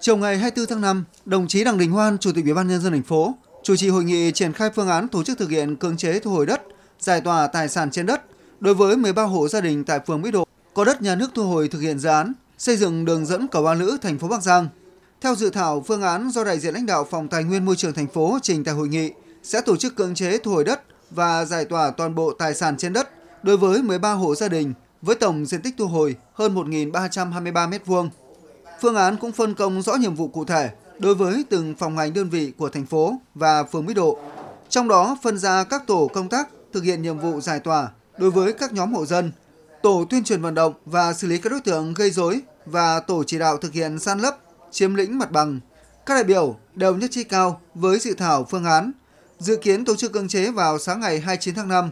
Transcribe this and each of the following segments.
Chiều ngày 24 tháng 5, đồng chí Đặng Đình Hoan, Chủ tịch Ủy ban nhân dân thành phố, chủ trì hội nghị triển khai phương án tổ chức thực hiện cưỡng chế thu hồi đất, giải tỏa tài sản trên đất đối với 13 hộ gia đình tại phường Mỹ Độ có đất nhà nước thu hồi thực hiện dự án xây dựng đường dẫn cầu Ba Lữ, thành phố Bắc Giang. Theo dự thảo phương án do đại diện lãnh đạo Phòng Tài nguyên Môi trường thành phố trình tại hội nghị sẽ tổ chức cưỡng chế thu hồi đất và giải tỏa toàn bộ tài sản trên đất đối với 13 hộ gia đình với tổng diện tích thu hồi hơn 1.323 m2 Phương án cũng phân công rõ nhiệm vụ cụ thể đối với từng phòng ngành đơn vị của thành phố và phường Mỹ Độ. Trong đó phân ra các tổ công tác thực hiện nhiệm vụ giải tỏa đối với các nhóm hộ dân, tổ tuyên truyền vận động và xử lý các đối tượng gây rối và tổ chỉ đạo thực hiện san lấp, chiếm lĩnh mặt bằng. Các đại biểu đều nhất trí cao với dự thảo phương án, dự kiến tổ chức cưỡng chế vào sáng ngày 29 tháng 5.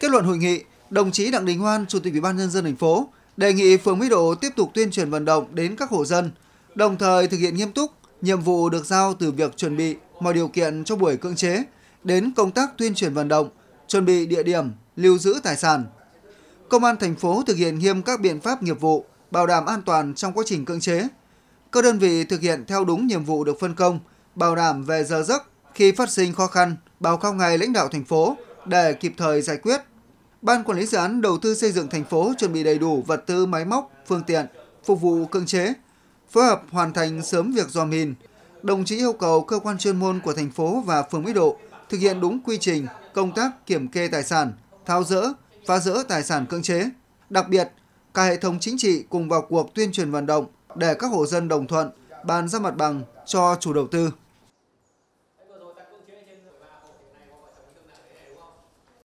Kết luận hội nghị, đồng chí Đặng Đình Hoan, Chủ tịch Ủy ban nhân dân thành phố đề nghị phường Mỹ Độ tiếp tục tuyên truyền vận động đến các hộ dân, đồng thời thực hiện nghiêm túc nhiệm vụ được giao từ việc chuẩn bị mọi điều kiện cho buổi cưỡng chế đến công tác tuyên truyền vận động, chuẩn bị địa điểm, lưu giữ tài sản. Công an thành phố thực hiện nghiêm các biện pháp nghiệp vụ, bảo đảm an toàn trong quá trình cưỡng chế. Các đơn vị thực hiện theo đúng nhiệm vụ được phân công, bảo đảm về giờ giấc khi phát sinh khó khăn, báo cáo ngay lãnh đạo thành phố để kịp thời giải quyết Ban quản lý dự án đầu tư xây dựng thành phố chuẩn bị đầy đủ vật tư máy móc, phương tiện, phục vụ cưỡng chế, phối hợp hoàn thành sớm việc dò mìn. Đồng chí yêu cầu cơ quan chuyên môn của thành phố và phường Mỹ Độ thực hiện đúng quy trình công tác kiểm kê tài sản, tháo rỡ, phá rỡ tài sản cưỡng chế. Đặc biệt, cả hệ thống chính trị cùng vào cuộc tuyên truyền vận động để các hộ dân đồng thuận bàn ra mặt bằng cho chủ đầu tư.